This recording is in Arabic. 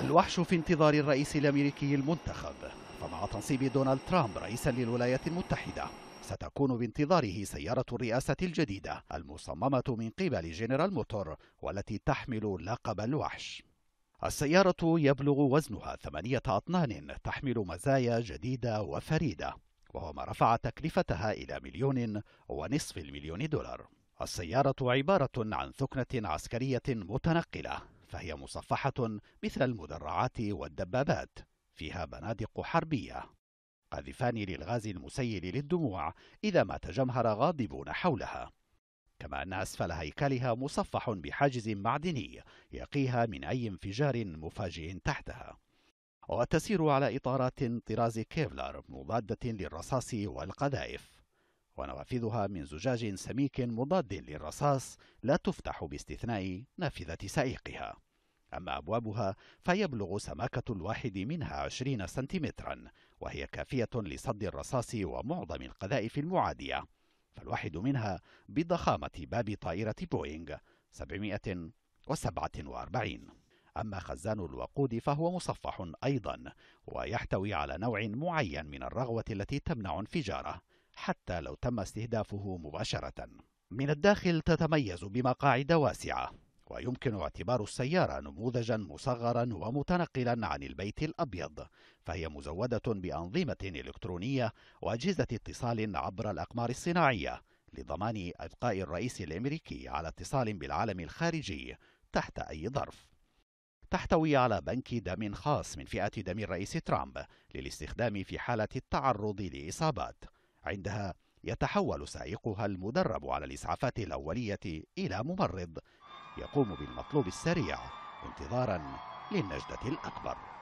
الوحش في انتظار الرئيس الأمريكي المنتخب فمع تنصيب دونالد ترامب رئيسا للولايات المتحدة ستكون بانتظاره سيارة الرئاسة الجديدة المصممة من قبل جنرال موتور والتي تحمل لقب الوحش السيارة يبلغ وزنها ثمانية أطنان تحمل مزايا جديدة وفريدة وهو ما رفع تكلفتها إلى مليون ونصف المليون دولار السيارة عبارة عن ثكنة عسكرية متنقلة فهي مصفحة مثل المدرعات والدبابات فيها بنادق حربية قاذفان للغاز المسيل للدموع إذا ما تجمهر غاضبون حولها كما أن أسفل هيكلها مصفح بحاجز معدني يقيها من أي انفجار مفاجئ تحتها وتسير على إطارات طراز كيفلر مضادة للرصاص والقذائف ونوافذها من زجاج سميك مضاد للرصاص لا تفتح باستثناء نافذة سائقها أما أبوابها فيبلغ سماكة الواحد منها 20 سنتيمترا وهي كافية لصد الرصاص ومعظم القذائف المعادية فالواحد منها بضخامة باب طائرة بوينغ 747 أما خزان الوقود فهو مصفح أيضا ويحتوي على نوع معين من الرغوة التي تمنع انفجاره حتى لو تم استهدافه مباشرة. من الداخل تتميز بمقاعد واسعة، ويمكن اعتبار السيارة نموذجا مصغرا ومتنقلا عن البيت الأبيض، فهي مزودة بأنظمة إلكترونية وأجهزة اتصال عبر الأقمار الصناعية لضمان إبقاء الرئيس الأمريكي على اتصال بالعالم الخارجي تحت أي ظرف. تحتوي على بنك دم خاص من فئة دم الرئيس ترامب للاستخدام في حالة التعرض لإصابات. عندها يتحول سائقها المدرب على الإسعافات الأولية إلى ممرض يقوم بالمطلوب السريع انتظارا للنجدة الأكبر